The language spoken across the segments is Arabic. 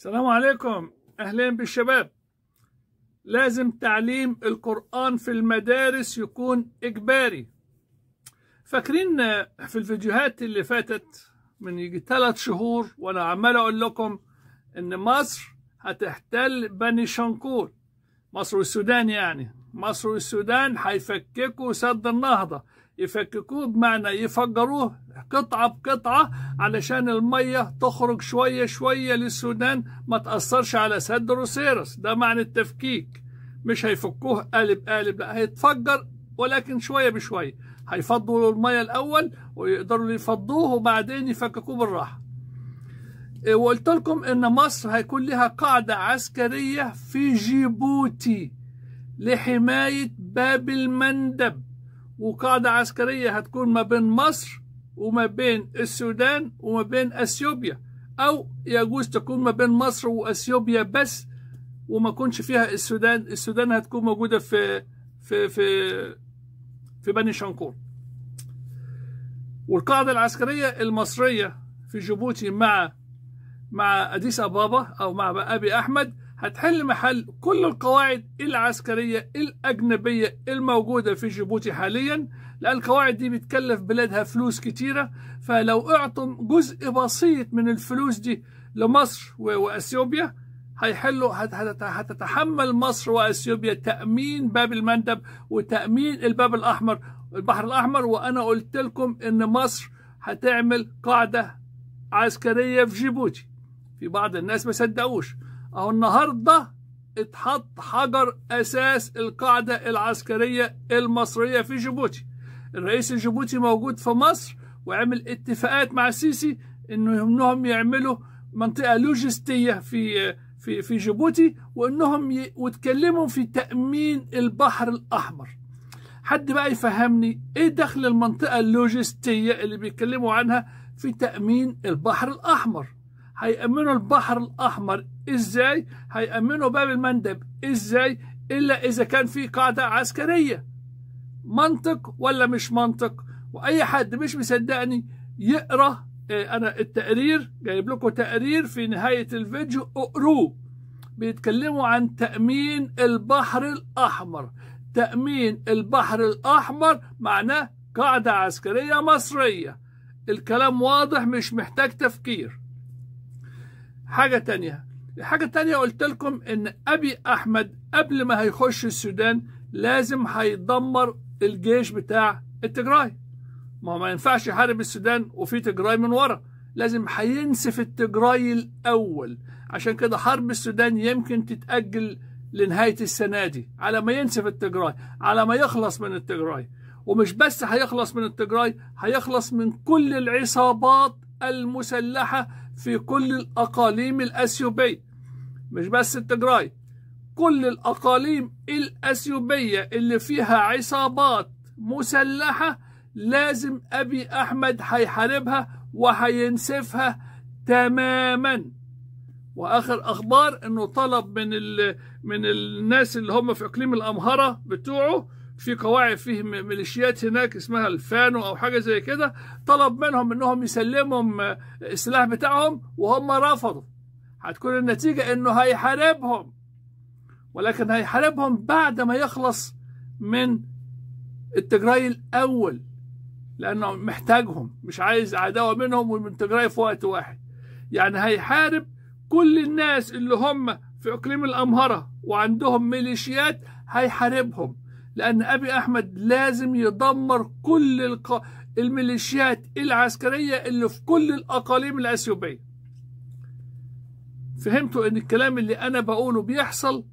السلام عليكم أهلين بالشباب لازم تعليم القرآن في المدارس يكون إجباري فاكرين في الفيديوهات اللي فاتت من يجي ثلاث شهور وأنا عمال أقول لكم إن مصر هتحتل بني شنقور مصر والسودان يعني مصر والسودان هيفككوا سد النهضة يفككوه بمعنى يفجروه قطعة بقطعة علشان المية تخرج شوية شوية للسودان ما تأثرش على سد روسيرس ده معنى التفكيك مش هيفكوه قالب قالب لا هيتفجر ولكن شوية بشوية هيفضوا المية الأول ويقدروا يفضوه وبعدين يفككوه بالراحة إيه، وقلت لكم ان مصر هيكون لها قاعدة عسكرية في جيبوتي لحماية باب المندب وقاعدة عسكرية هتكون ما بين مصر وما بين السودان وما بين أثيوبيا أو يجوز تكون ما بين مصر وأثيوبيا بس وما كنش فيها السودان السودان هتكون موجودة في في في في بني شنقور والقاعدة العسكرية المصرية في جيبوتي مع مع أديس أبابا أو مع أبي أحمد هتحل محل كل القواعد العسكرية الأجنبية الموجودة في جيبوتي حاليا لأن القواعد دي بتكلف بلادها فلوس كتيرة فلو أعطوا جزء بسيط من الفلوس دي لمصر وأثيوبيا هيحلوا هتتحمل مصر واثيوبيا تامين باب المندب وتامين الباب الاحمر البحر الاحمر وانا قلت لكم ان مصر هتعمل قاعده عسكريه في جيبوتي في بعض الناس ما صدقوش أو النهاردة اتحط حجر أساس القاعدة العسكرية المصرية في جيبوتي الرئيس الجيبوتي موجود في مصر وعمل اتفاقات مع السيسي انه انهم يعملوا منطقه لوجستيه في في في جيبوتي وانهم ي... وتكلموا في تامين البحر الاحمر حد بقى يفهمني ايه دخل المنطقه اللوجستيه اللي بيتكلموا عنها في تامين البحر الاحمر هيأمنوا البحر الأحمر إزاي؟ هيأمنوا باب المندب إزاي؟ إلا إذا كان في قاعدة عسكرية منطق ولا مش منطق؟ وأي حد مش مصدقني يقرأ آه، أنا التقرير جايب لكم تقرير في نهاية الفيديو اقروه بيتكلموا عن تأمين البحر الأحمر تأمين البحر الأحمر معناه قاعدة عسكرية مصرية الكلام واضح مش محتاج تفكير حاجة تانية الحاجة التانية قلت لكم إن أبي أحمد قبل ما هيخش السودان لازم هيدمر الجيش بتاع التجراي ما هو ما ينفعش يحارب السودان وفي تجراي من ورا لازم هينسف التجراي الأول عشان كده حرب السودان يمكن تتأجل لنهاية السنة دي على ما ينسف التجراي على ما يخلص من التجراي ومش بس هيخلص من التجراي هيخلص من كل العصابات المسلحة في كل الأقاليم الأثيوبية مش بس التجراي كل الأقاليم الأثيوبية اللي فيها عصابات مسلحة لازم أبي أحمد هيحاربها وهينسفها تماما واخر اخبار انه طلب من من الناس اللي هم في اقليم الامهره بتوعه في قواعد فيه ميليشيات هناك اسمها الفانو او حاجه زي كده طلب منهم انهم يسلمهم آه، السلاح بتاعهم وهم رفضوا هتكون النتيجه انه هيحاربهم ولكن هيحاربهم بعد ما يخلص من التجراي الاول لانه محتاجهم مش عايز عداوه منهم ومن تجراي في وقت واحد يعني هيحارب كل الناس اللي هم في اقليم الامهره وعندهم ميليشيات هيحاربهم لأن أبي أحمد لازم يدمر كل الق... الميليشيات العسكرية اللي في كل الأقاليم الأثيوبية فهمتوا إن الكلام اللي أنا بقوله بيحصل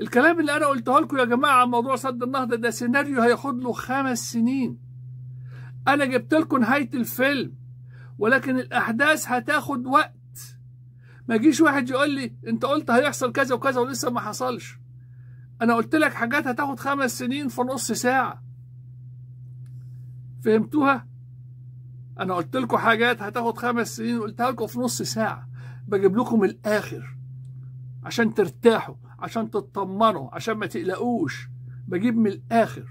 الكلام اللي أنا قلته لكم يا جماعة موضوع سد النهضة ده سيناريو هياخد له خمس سنين أنا جبت لكم نهاية الفيلم ولكن الأحداث هتاخد وقت ما يجيش واحد يقول لي أنت قلت هيحصل كذا وكذا ولسه ما حصلش انا قلت لك حاجات هتاخد خمس سنين في نص ساعه فهمتوها انا قلت لكم حاجات هتاخد خمس سنين قلتها لكم في نص ساعه بجيب لكم الاخر عشان ترتاحوا عشان تطمنوا عشان ما تقلقوش بجيب من الاخر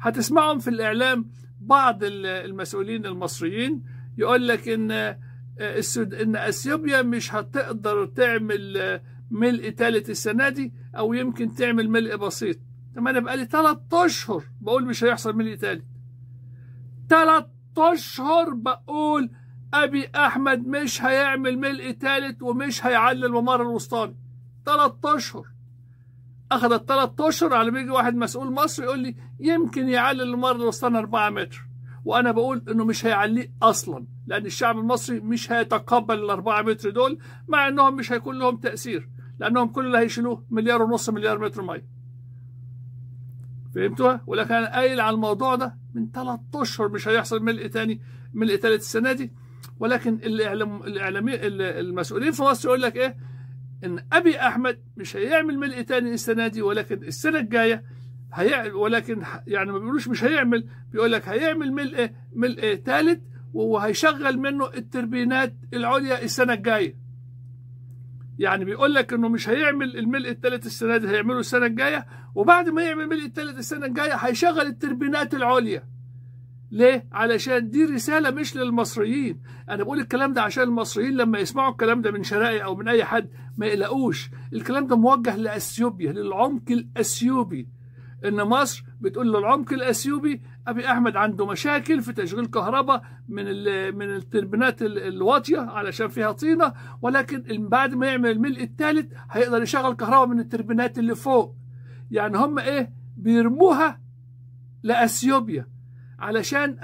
هتسمعهم في الاعلام بعض المسؤولين المصريين يقول لك ان آه، السود ان اثيوبيا مش هتقدر تعمل آه، ملء ثالث السنة دي أو يمكن تعمل ملء بسيط طب أنا بقالي ثلاث أشهر بقول مش هيحصل ملء ثالث ثلاث أشهر بقول أبي أحمد مش هيعمل ملء ثالث ومش هيعلي الممر الوسطاني ثلاث أشهر أخذ الثلاث أشهر على بيجي واحد مسؤول مصري يقول لي يمكن يعلي الممر الوسطاني 4 متر وانا بقول انه مش هيعليه اصلا لان الشعب المصري مش هيتقبل الاربعة متر دول مع انهم مش هيكون لهم تاثير لانهم كل اللي هيشيلوه مليار ونص مليار متر ميه فهمتوها ولكن انا قايل على الموضوع ده من ثلاث اشهر مش هيحصل ملء ثاني ملء ثالث السنه دي ولكن الاعلام الاعلامي المسؤولين في مصر يقول لك ايه ان ابي احمد مش هيعمل ملء ثاني السنه دي ولكن السنه الجايه هيعمل ولكن يعني ما بيقولوش مش هيعمل بيقول لك هيعمل ملء ملء ثالث وهيشغل منه التربينات العليا السنه الجايه يعني بيقول لك انه مش هيعمل الملء الثالث السنه دي هيعمله السنه الجايه وبعد ما يعمل الملء الثالث السنه الجايه هيشغل التربينات العليا ليه؟ علشان دي رسالة مش للمصريين، أنا بقول الكلام ده عشان المصريين لما يسمعوا الكلام ده من شرائي أو من أي حد ما يقلقوش، الكلام ده موجه لأثيوبيا للعمق الأثيوبي إن مصر بتقول له العمق الاثيوبي ابي احمد عنده مشاكل في تشغيل كهرباء من من التربينات الواطيه علشان فيها طينه ولكن بعد ما يعمل الملء الثالث هيقدر يشغل كهرباء من التربينات اللي فوق يعني هم ايه بيرموها لاثيوبيا علشان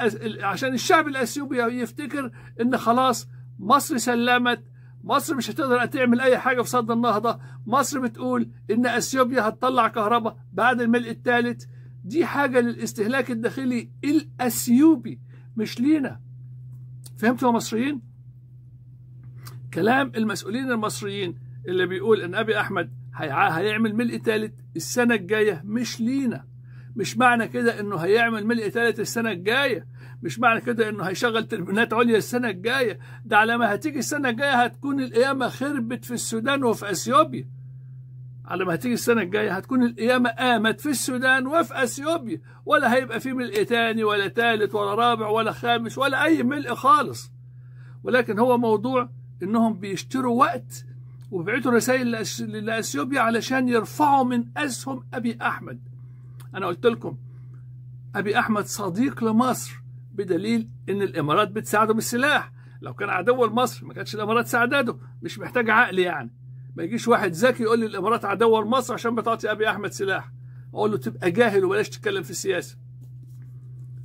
عشان الشعب الاثيوبي يفتكر ان خلاص مصر سلمت مصر مش هتقدر تعمل اي حاجه في صد النهضه مصر بتقول ان اثيوبيا هتطلع كهرباء بعد الملء الثالث دي حاجة للاستهلاك الداخلي الأثيوبي مش لينا فهمتوا يا مصريين؟ كلام المسؤولين المصريين اللي بيقول ان ابي احمد هيعمل ملء ثالث السنه الجايه مش لينا مش معنى كده انه هيعمل ملء ثالث السنه الجايه مش معنى كده انه هيشغل تربينات عليا السنه الجايه ده على ما هتيجي السنه الجايه هتكون القيامه خربت في السودان وفي اثيوبيا على ما هتيجي السنة الجاية هتكون القيامة قامت في السودان وفي أثيوبيا ولا هيبقى في ملء تاني ولا تالت ولا رابع ولا خامس ولا أي ملء خالص ولكن هو موضوع إنهم بيشتروا وقت وبيبعتوا رسائل لأثيوبيا علشان يرفعوا من أسهم أبي أحمد أنا قلت لكم أبي أحمد صديق لمصر بدليل إن الإمارات بتساعده بالسلاح لو كان عدو لمصر ما كانتش الإمارات ساعدته مش محتاج عقل يعني ما يجيش واحد ذكي يقول لي الامارات عدوه مصر عشان بتعطي ابي احمد سلاح اقول له تبقى جاهل وبلاش تتكلم في السياسه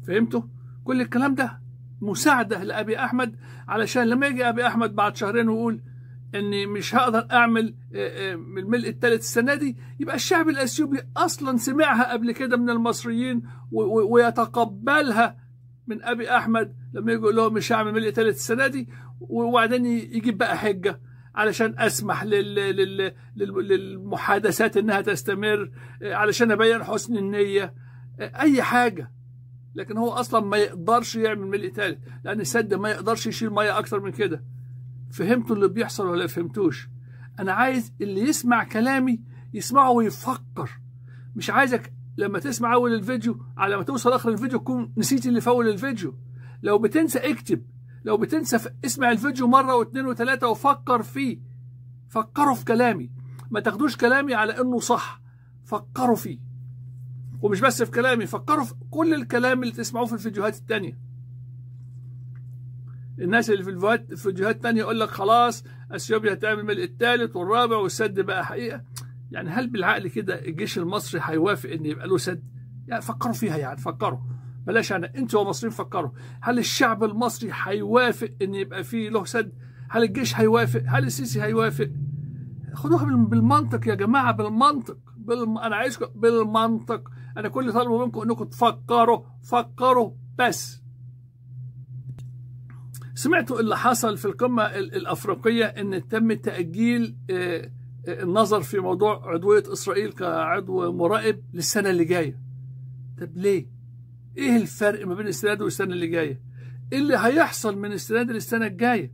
فهمتوا كل الكلام ده مساعده لابي احمد علشان لما يجي ابي احمد بعد شهرين ويقول اني مش هقدر اعمل آه، آه، الملء الثالث السنه دي يبقى الشعب الاثيوبي اصلا سمعها قبل كده من المصريين ويتقبلها من ابي احمد لما يجي يقول لهم مش هعمل ملء ثالث السنه دي وبعدين يجيب بقى حجه علشان اسمح لل... لل... لل... للمحادثات انها تستمر آه، علشان ابين حسن النيه آه، اي حاجه لكن هو اصلا ما يقدرش يعمل ملء ثالث لان السد ما يقدرش يشيل ميه اكتر من كده فهمتوا اللي بيحصل ولا فهمتوش انا عايز اللي يسمع كلامي يسمعه ويفكر مش عايزك لما تسمع اول الفيديو على ما توصل اخر الفيديو تكون نسيت اللي في اول الفيديو لو بتنسى اكتب لو بتنسى اسمع الفيديو مرة واثنين وثلاثة وفكر فيه فكروا في كلامي ما تاخدوش كلامي على انه صح فكروا فيه ومش بس في كلامي فكروا في كل الكلام اللي تسمعوه في الفيديوهات التانية الناس اللي في الفيديوهات التانية يقول لك خلاص اثيوبيا هتعمل الثالث والرابع والسد بقى حقيقة يعني هل بالعقل كده الجيش المصري هيوافق ان يبقى له سد يعني فكروا فيها يعني فكروا بلاش انا انتوا مصريين فكروا هل الشعب المصري هيوافق ان يبقى فيه له سد هل الجيش هيوافق هل السيسي هيوافق خدوها بالمنطق يا جماعه بالمنطق بالم... انا عايزكم بالمنطق انا كل طالب منكم انكم تفكروا فكروا بس سمعتوا اللي حصل في القمه الافريقيه ان تم تاجيل آه، آه، النظر في موضوع عضويه اسرائيل كعضو مرائب للسنه اللي جايه طب ليه ايه الفرق ما بين السنه دي والسنه اللي جايه ايه اللي هيحصل من السنه دي للسنه الجايه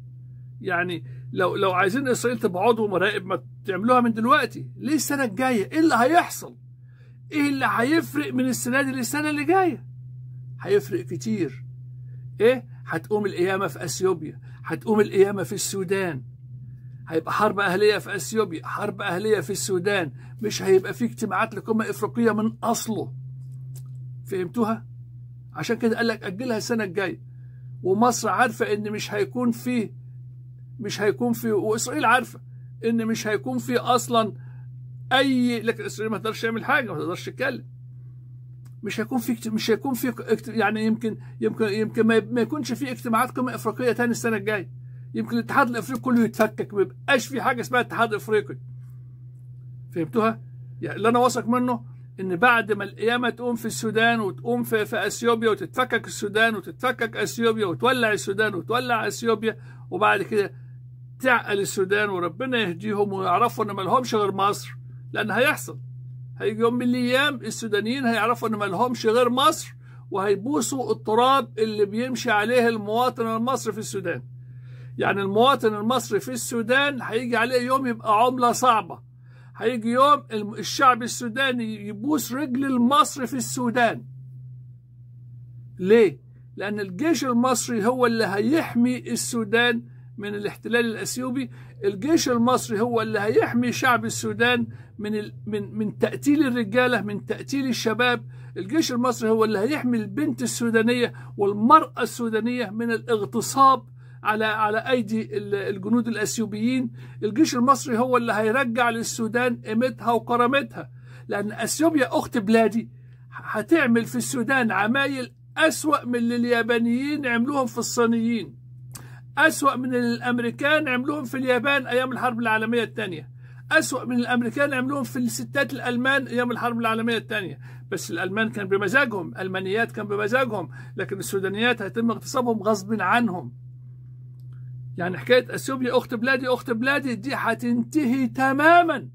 يعني لو لو عايزين اسرائيل تبقى عضو مراقب ما تعملوها من دلوقتي ليه السنه الجايه ايه اللي هيحصل ايه اللي هيفرق من السنه دي للسنه اللي جايه هيفرق كتير ايه هتقوم القيامه في اثيوبيا هتقوم القيامه في السودان هيبقى حرب اهليه في اثيوبيا حرب اهليه في السودان مش هيبقى في اجتماعات لقمه افريقيه من اصله فهمتوها عشان كده قال لك اجلها السنه الجايه ومصر عارفه ان مش هيكون فيه مش هيكون فيه واسرائيل عارفه ان مش هيكون فيه اصلا اي لكن اسرائيل ما تقدرش تعمل حاجه ما تقدرش تتكلم مش هيكون في مش هيكون في يعني يمكن يمكن يمكن ما يكونش في اجتماعات قمه افريقيه تاني السنه الجايه يمكن الاتحاد الافريقي كله يتفكك ما يبقاش في حاجه اسمها اتحاد افريقي فهمتوها؟ يعني اللي انا واثق منه ان بعد ما القيامه تقوم في السودان وتقوم في, في اثيوبيا وتتفكك السودان وتتفكك اثيوبيا وتولع السودان وتولع اثيوبيا وبعد كده تعقل السودان وربنا يهديهم ويعرفوا ان ما لهمش غير مصر لان هيحصل هيجي يوم من الايام السودانيين هيعرفوا ان ما لهمش غير مصر وهيبوسوا التراب اللي بيمشي عليه المواطن المصري في السودان يعني المواطن المصري في السودان هيجي عليه يوم يبقى عمله صعبه هيجي يوم الشعب السوداني يبوس رجل المصري في السودان ليه؟ لأن الجيش المصري هو اللي هيحمي السودان من الاحتلال الأثيوبي الجيش المصري هو اللي هيحمي شعب السودان من من من تقتيل الرجاله من تقتيل الشباب الجيش المصري هو اللي هيحمي البنت السودانيه والمراه السودانيه من الاغتصاب على على ايدي الجنود الاثيوبيين الجيش المصري هو اللي هيرجع للسودان قيمتها وكرامتها لان اثيوبيا اخت بلادي هتعمل في السودان عمايل اسوا من اللي اليابانيين عملوهم في الصينيين اسوا من اللي الامريكان عملوهم في اليابان ايام الحرب العالميه الثانيه اسوا من الامريكان عملوهم في الستات الالمان ايام الحرب العالميه الثانيه بس الالمان كان بمزاجهم المانيات كان بمزاجهم لكن السودانيات هيتم اغتصابهم غصب عنهم يعني حكاية أثيوبيا أخت بلادي أخت بلادي دي هتنتهي تماما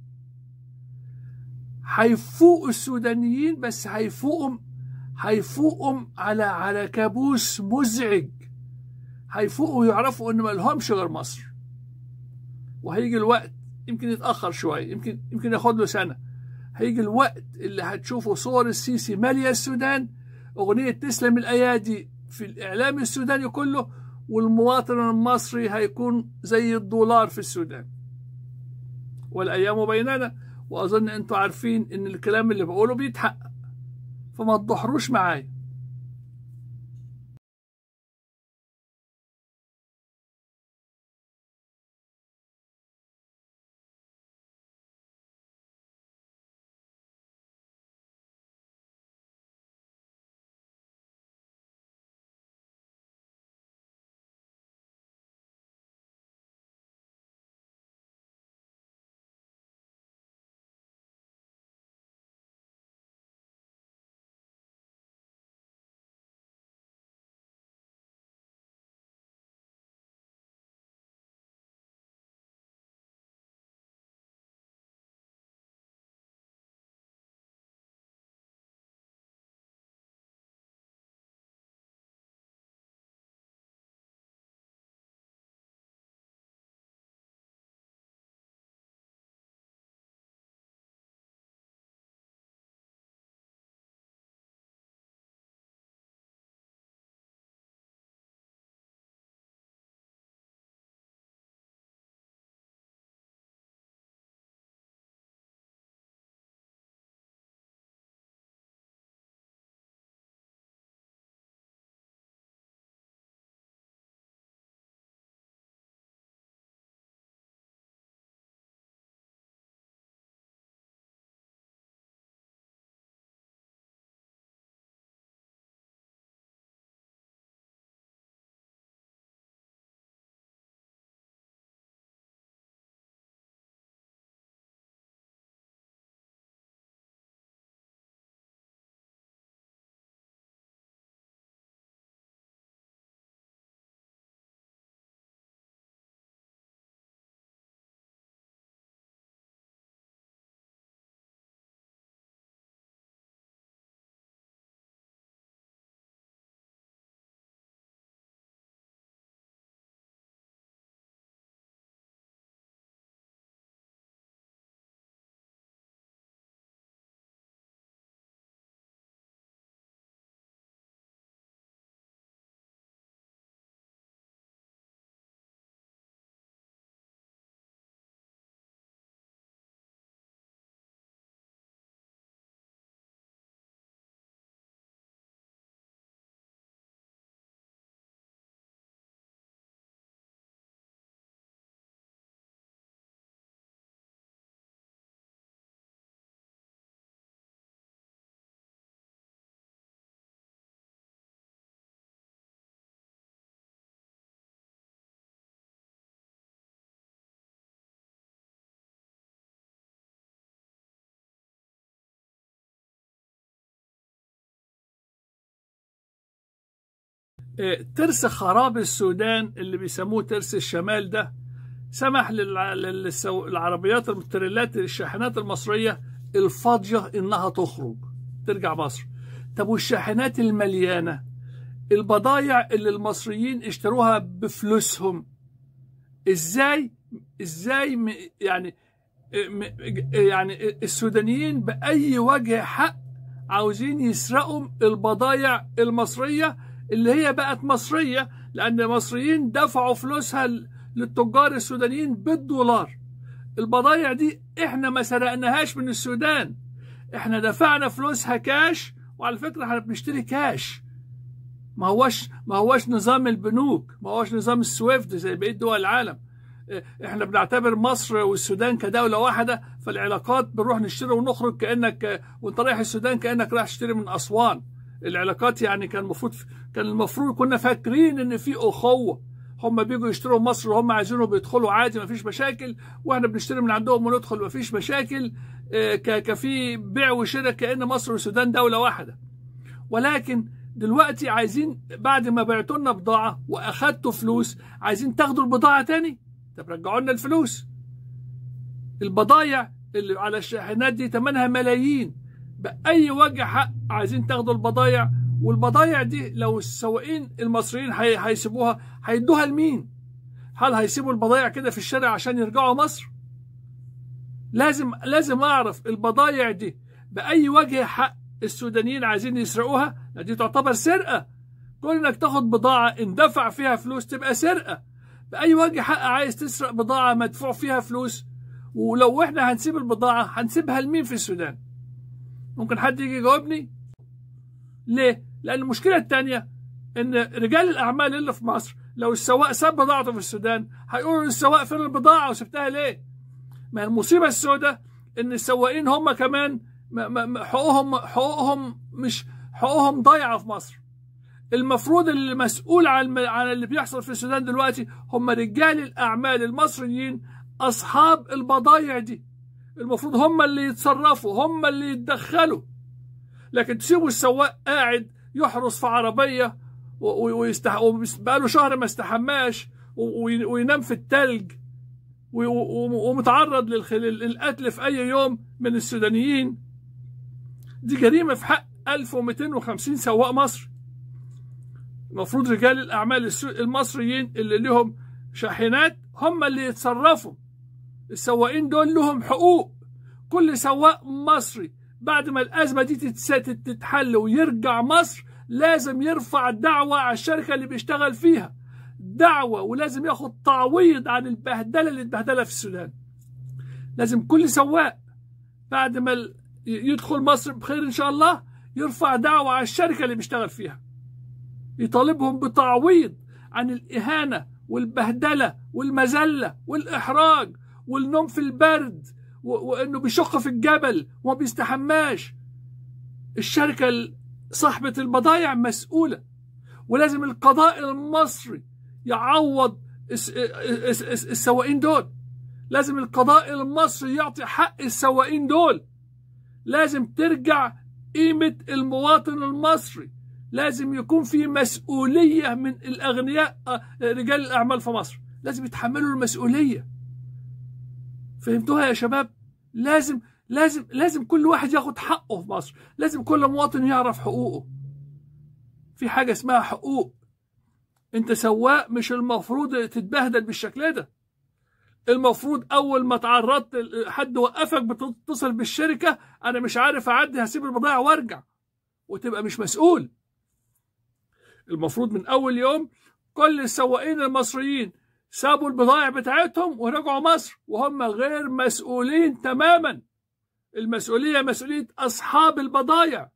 هيفوق السودانيين بس هيفوقهم هيفوقهم على على كابوس مزعج هيفوقوا يعرفوا ان ما لهمش غير مصر وهيجي الوقت يمكن يتاخر شويه يمكن يمكن ياخد له سنه هيجي الوقت اللي هتشوفوا صور السيسي ماليه السودان اغنيه تسلم الايادي في الاعلام السوداني كله والمواطن المصري هيكون زي الدولار في السودان والايام بيننا واظن انتوا عارفين ان الكلام اللي بقوله بيتحقق فما تضحروش معايا ترس خراب السودان اللي بيسموه ترس الشمال ده سمح للعربيات التريلات الشاحنات المصرية الفاضية إنها تخرج ترجع مصر طب والشاحنات المليانة البضايع اللي المصريين اشتروها بفلوسهم ازاي ازاي يعني يعني السودانيين بأي وجه حق عاوزين يسرقوا البضايع المصرية اللي هي بقت مصرية لأن المصريين دفعوا فلوسها للتجار السودانيين بالدولار البضايع دي احنا ما سرقناهاش من السودان احنا دفعنا فلوسها كاش وعلى فكرة احنا بنشتري كاش ما هوش ما هوش نظام البنوك ما هوش نظام السويفت زي بقية دول العالم احنا بنعتبر مصر والسودان كدولة واحدة فالعلاقات بنروح نشتري ونخرج كأنك وانت رايح السودان كأنك رايح تشتري من أسوان العلاقات يعني كان المفروض كان المفروض كنا فاكرين ان في اخوه هم بيجوا يشتروا مصر وهم عايزينهم بيدخلوا عادي مفيش مشاكل واحنا بنشتري من عندهم وندخل مفيش مشاكل آه، كفي بيع وشراء كان مصر والسودان دوله واحده ولكن دلوقتي عايزين بعد ما بعتوا لنا بضاعه واخدتوا فلوس عايزين تاخدوا البضاعه تاني طب رجعوا لنا الفلوس البضايع اللي على الشاحنات دي ثمنها ملايين باي وجه حق عايزين تاخدوا البضايع والبضايع دي لو السواقين المصريين هيسيبوها هيدوها لمين؟ هل هيسيبوا البضايع كده في الشارع عشان يرجعوا مصر؟ لازم لازم اعرف البضايع دي باي وجه حق السودانيين عايزين يسرقوها دي تعتبر سرقه كون انك تاخد بضاعه اندفع فيها فلوس تبقى سرقه باي وجه حق عايز تسرق بضاعه مدفوع فيها فلوس ولو احنا هنسيب البضاعه هنسيبها لمين في السودان ممكن حد يجي يجاوبني ليه؟ لأن المشكلة الثانية إن رجال الأعمال اللي في مصر لو السواق ساب بضاعته في السودان هيقولوا للسواق فين البضاعة وسبتها ليه؟ ما المصيبة السوداء إن السواقين هم كمان حقوقهم حقوقهم مش حقوقهم ضايعة في مصر. المفروض المسؤول عن عن اللي بيحصل في السودان دلوقتي هم رجال الأعمال المصريين أصحاب البضايع دي. المفروض هم اللي يتصرفوا هم اللي يتدخلوا لكن تسيبوا السواق قاعد يحرس في عربيه ويستح... وبقاله شهر ما استحماش وينام في التلج ومتعرض للقتل في اي يوم من السودانيين دي جريمه في حق 1250 سواق مصري المفروض رجال الاعمال المصريين اللي لهم شاحنات هم اللي يتصرفوا السواقين دول لهم حقوق كل سواق مصري بعد ما الأزمة دي تتحل ويرجع مصر لازم يرفع دعوة على الشركة اللي بيشتغل فيها دعوة ولازم ياخد تعويض عن البهدلة اللي اتبهدلها في السودان لازم كل سواق بعد ما يدخل مصر بخير إن شاء الله يرفع دعوة على الشركة اللي بيشتغل فيها يطالبهم بتعويض عن الإهانة والبهدلة والمذلة والإحراج والنوم في البرد وانه بيشق في الجبل وما بيستحماش الشركه صاحبه البضائع مسؤوله ولازم القضاء المصري يعوض السواقين دول لازم القضاء المصري يعطي حق السواقين دول لازم ترجع قيمة المواطن المصري لازم يكون في مسؤولية من الأغنياء آه، رجال الأعمال في مصر لازم يتحملوا المسؤولية فهمتوها يا شباب لازم لازم لازم كل واحد ياخد حقه في مصر لازم كل مواطن يعرف حقوقه في حاجه اسمها حقوق انت سواق مش المفروض تتبهدل بالشكل ده المفروض اول ما تعرضت حد وقفك بتتصل بالشركه انا مش عارف اعدي هسيب البضائع وارجع وتبقى مش مسؤول المفروض من اول يوم كل السواقين المصريين سابوا البضائع بتاعتهم ورجعوا مصر وهم غير مسؤولين تماما المسؤوليه مسؤوليه اصحاب البضائع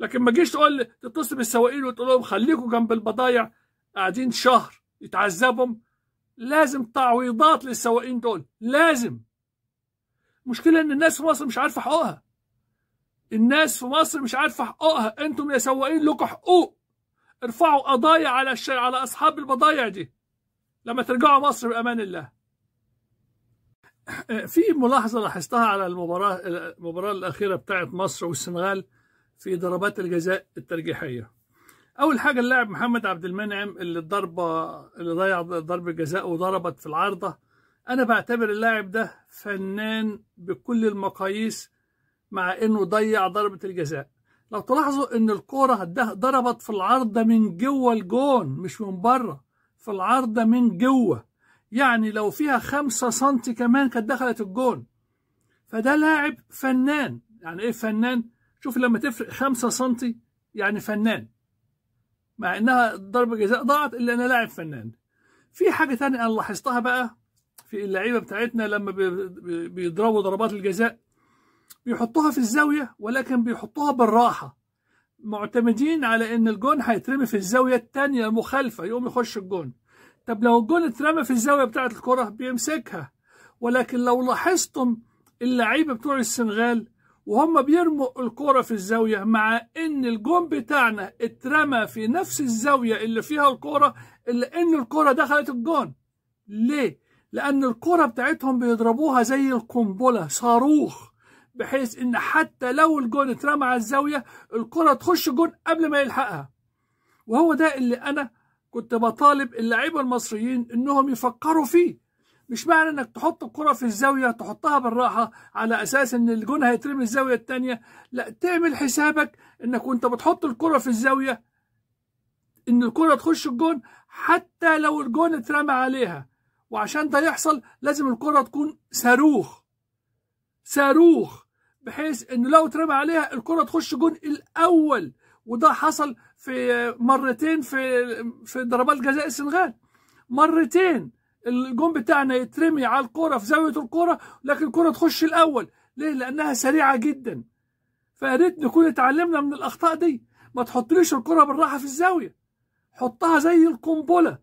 لكن ما تجيش تقول تتصل بالسواقين وتقول لهم خليكم جنب البضائع قاعدين شهر يتعذبهم لازم تعويضات للسواقين دول لازم المشكله ان الناس في مصر مش عارفه حقوقها الناس في مصر مش عارفه حقوقها انتم يا سواقين لكم حقوق ارفعوا قضايا على الش... على اصحاب البضايع دي لما ترجعوا مصر بامان الله في ملاحظه لاحظتها على المباراه المباراه الاخيره بتاعه مصر والسنغال في ضربات الجزاء الترجيحيه اول حاجه اللاعب محمد عبد المنعم اللي الضربه اللي ضيع ضربه جزاء وضربت في العارضه انا بعتبر اللاعب ده فنان بكل المقاييس مع انه ضيع ضربه الجزاء لو تلاحظوا ان الكوره ده ضربت في العارضه من جوه الجون مش من بره في العرض من جوه يعني لو فيها خمسة سنتي كمان كانت دخلت الجون فده لاعب فنان يعني ايه فنان شوف لما تفرق خمسة سنتي يعني فنان مع انها ضربة جزاء ضاعت الا انا لاعب فنان في حاجة تانية انا لاحظتها بقى في اللعيبة بتاعتنا لما بيضربوا ضربات الجزاء بيحطوها في الزاوية ولكن بيحطوها بالراحة معتمدين على ان الجون هيترمي في الزاويه الثانيه المخالفه يقوم يخش الجون طب لو الجون اترمى في الزاويه بتاعه الكره بيمسكها ولكن لو لاحظتم اللعيبه بتوع السنغال وهم بيرموا الكرة في الزاوية مع ان الجون بتاعنا اترمى في نفس الزاوية اللي فيها الكرة الا ان الكرة دخلت الجون ليه؟ لان الكرة بتاعتهم بيضربوها زي القنبلة صاروخ بحيث ان حتى لو الجون اترمى على الزاويه الكره تخش جون قبل ما يلحقها وهو ده اللي انا كنت بطالب اللعيبه المصريين انهم يفكروا فيه مش معنى انك تحط الكره في الزاويه تحطها بالراحه على اساس ان الجون هيترمي الزاويه الثانيه لا تعمل حسابك انك وانت بتحط الكره في الزاويه ان الكره تخش الجون حتى لو الجون اترمى عليها وعشان ده يحصل لازم الكره تكون صاروخ صاروخ بحيث انه لو اترمى عليها الكره تخش جون الاول وده حصل في مرتين في في ضربات جزاء السنغال مرتين الجون بتاعنا يترمي على الكره في زاويه الكره لكن الكره تخش الاول ليه لانها سريعه جدا فيا ريت نكون اتعلمنا من الاخطاء دي ما تحطليش الكره بالراحه في الزاويه حطها زي القنبله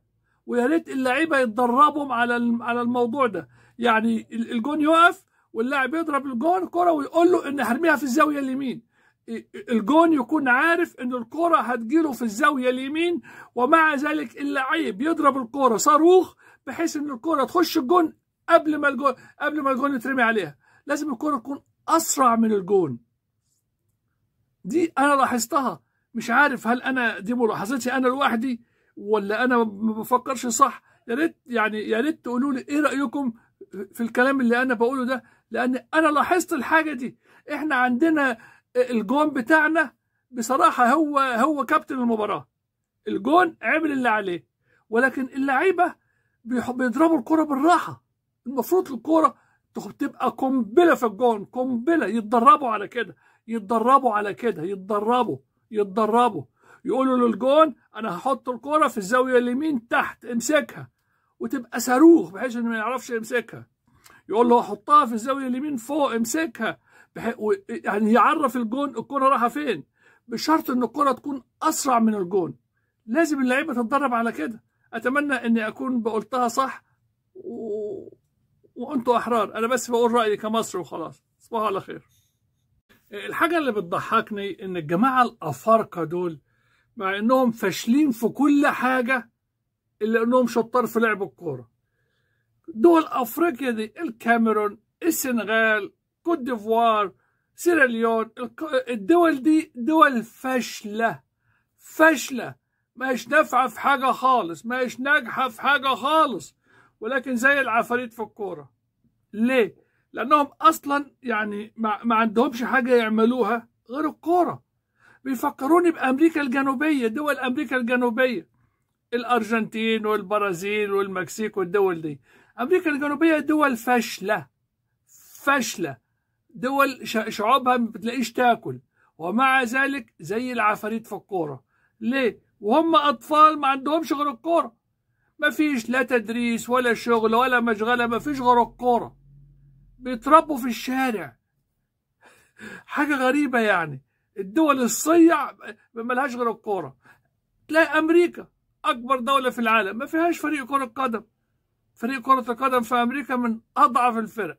ويا ريت اللعيبه يتدربوا على على الموضوع ده يعني الجون يقف واللاعب يضرب الجون كرة ويقول له ان هرميها في الزاوية اليمين الجون يكون عارف ان الكرة هتجيله في الزاوية اليمين ومع ذلك اللعيب يضرب الكرة صاروخ بحيث ان الكرة تخش الجون قبل ما الجون قبل ما الجون يترمي عليها لازم الكرة تكون اسرع من الجون دي انا لاحظتها مش عارف هل انا دي ملاحظتي انا لوحدي ولا انا ما بفكرش صح يا ريت يعني يا ريت تقولوا لي ايه رايكم في الكلام اللي انا بقوله ده لان انا لاحظت الحاجه دي احنا عندنا الجون بتاعنا بصراحه هو هو كابتن المباراه الجون عمل اللي عليه ولكن اللعيبه بيضربوا الكره بالراحه المفروض الكره تبقى قنبله في الجون قنبله يتدربوا على كده يتدربوا على كده يتدربوا يتدربوا يقولوا للجون انا هحط الكره في الزاويه اليمين تحت امسكها وتبقى صاروخ بحيث انه ما يعرفش يمسكها يقول له حطها في الزاويه اليمين فوق امسكها يعني يعرف الجون الكره رايحه فين بشرط ان الكره تكون اسرع من الجون لازم اللعيبه تتدرب على كده اتمنى اني اكون بقولتها صح و... وانتوا احرار انا بس بقول رايي كمصري وخلاص تصبحوا على خير الحاجه اللي بتضحكني ان الجماعه الافارقه دول مع انهم فاشلين في كل حاجه الا انهم شطار في لعب الكوره دول افريقيا دي الكاميرون السنغال كوت ديفوار سيراليون الدول دي دول فاشله فاشله ماهيش نافعه في حاجه خالص ماهيش ناجحه في حاجه خالص ولكن زي العفاريت في الكوره ليه لانهم اصلا يعني ما, ما عندهمش حاجه يعملوها غير الكوره بيفكروني بامريكا الجنوبيه دول امريكا الجنوبيه الارجنتين والبرازيل والمكسيك والدول دي أمريكا الجنوبية دول فاشلة فاشلة دول شعوبها ما بتلاقيش تاكل ومع ذلك زي العفاريت في الكورة ليه؟ وهم أطفال ما عندهمش غير الكورة ما فيش لا تدريس ولا شغل ولا مشغلة ما فيش غير الكورة بيتربوا في الشارع حاجة غريبة يعني الدول الصيع ملهاش غير الكورة تلاقي أمريكا أكبر دولة في العالم ما فيهاش فريق كرة قدم فريق كرة القدم في أمريكا من أضعف الفرق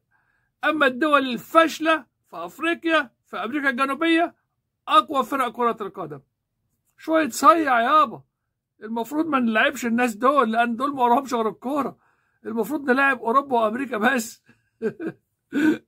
أما الدول الفاشلة في أفريقيا في أمريكا الجنوبية أقوى فرق كرة القدم شوية صيع يابا المفروض ما نلعبش الناس دول لأن دول ما وراهمش غير الكورة المفروض نلعب أوروبا وأمريكا بس